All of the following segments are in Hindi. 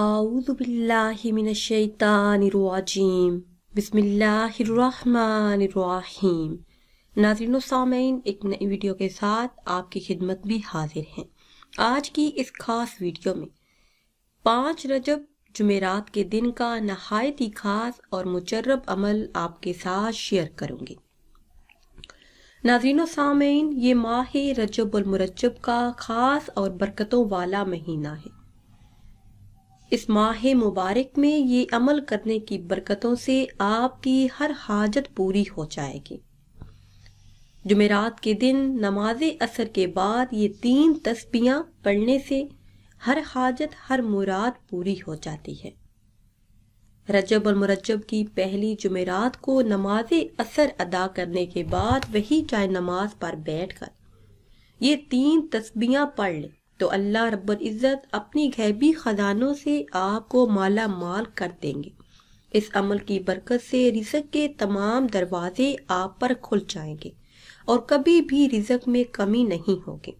आउज़बिल्लिमिनशैतानरवाजीम बिस्मिल्लाहिर्रहमानिर्रहीम नाजरीन सामीन एक नई वीडियो के साथ आपकी खिदमत भी हाजिर हैं आज की इस खास वीडियो में पाँच रजब जुमेरात के दिन का नहायत ही खास और मुजरब अमल आपके साथ शेयर करूँगी नाजरीन सामीन ये माह रजब और मुरजब का खास और बरकतों वाला महीना है इस माह मुबारक में ये अमल करने की बरकतों से आपकी हर हाजत पूरी हो जाएगी जुमेरात के दिन नमाज असर के बाद ये तीन तस्बियां पढ़ने से हर हाजत हर मुराद पूरी हो जाती है रजब और मुरजब की पहली जुमेरात को नमाज असर अदा करने के बाद वही चाय नमाज पर बैठ कर ये तीन तस्बियां पढ़ लें तो अल्लाह रब्ज़त अपनी गैबी ख़जानों से आपको माला माल कर देंगे इस अमल की बरकत से रिजक के तमाम दरवाजे आप पर खुल जाएंगे और कभी भी रिजक में कमी नहीं होगी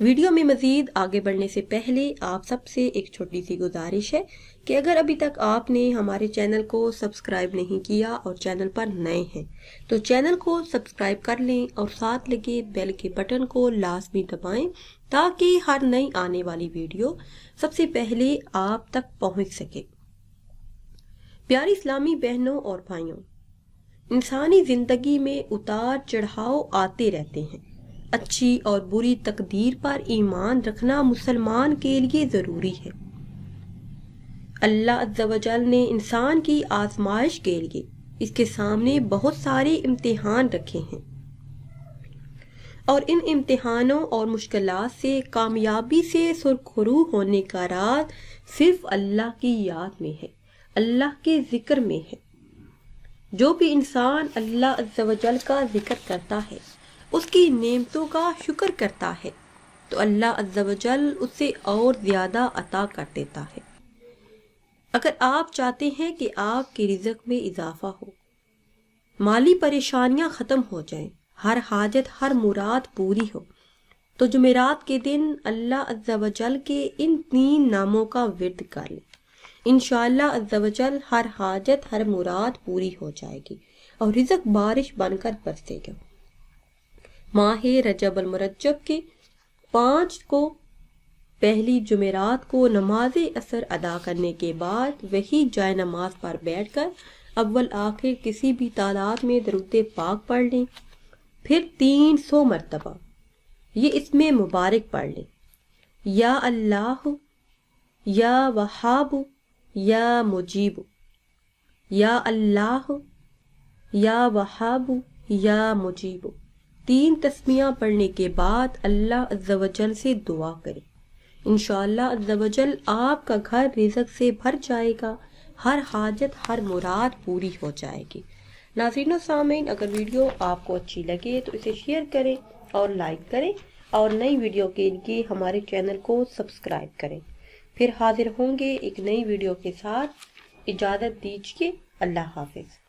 वीडियो में मज़ीद आगे बढ़ने से पहले आप सबसे एक छोटी सी गुजारिश है कि अगर अभी तक आपने हमारे चैनल को सब्सक्राइब नहीं किया और चैनल पर नए हैं तो चैनल को सब्सक्राइब कर लें और साथ लगे बेल के बटन को लाजमी दबाएं ताकि हर नई आने वाली वीडियो सबसे पहले आप तक पहुंच सके प्यारी इस्लामी बहनों और भाइयों इंसानी ज़िंदगी में उतार चढ़ाव आते रहते हैं अच्छी और बुरी तकदीर पर ईमान रखना मुसलमान के लिए ज़रूरी है अल्लाह अज्जावजल ने इंसान की आजमाइश के लिए इसके सामने बहुत सारे इम्तिहान रखे हैं और इन इम्तिहानों और मुश्किल से कामयाबी से सुरखरू होने का राज सिर्फ अल्लाह की याद में है अल्लाह के ज़िक्र में है जो भी इंसान अल्लाह अज्जावजल का ज़िक्र करता है उसकी नेमतों का शुक्र करता है तो अल्लाह अज्जल उसे और ज़्यादा अता कर देता है अगर आप चाहते हैं कि आपके रिजक में इजाफा हो माली परेशानियां ख़त्म हो जाएं, हर हाजत हर मुराद पूरी हो तो जुमेरात के दिन अल्लाह अज्जल के इन तीन नामों का विद कर लें इन अज्जल हर हाजत हर मुराद पूरी हो जाएगी और रिजक बारिश बनकर बरसेगा माह रजब अलमरजब के पाँच को पहली जुमेरात को नमाज असर अदा करने के बाद वही जाय नमाज पर बैठ कर अव्वल आखिर किसी भी तादाद में दरुद पाक पढ़ लें फिर तीन सौ मरतबा ये इसमें मुबारक पढ़ लें या अल्लाह या वहाब या मुजीब या अल्लाह या वहाब या मुजीबू तीन तस्मिया पढ़ने के बाद अल्लाह अज्जल से दुआ करें इन अज्जल आपका घर रिजक से भर जाएगा हर हाजत हर मुराद पूरी हो जाएगी नाजरीन सामिन अगर वीडियो आपको अच्छी लगे तो इसे शेयर करें और लाइक करें और नई वीडियो के लिए हमारे चैनल को सब्सक्राइब करें फिर हाजिर होंगे एक नई वीडियो के साथ इजाज़त दीजिए अल्लाह हाफिज़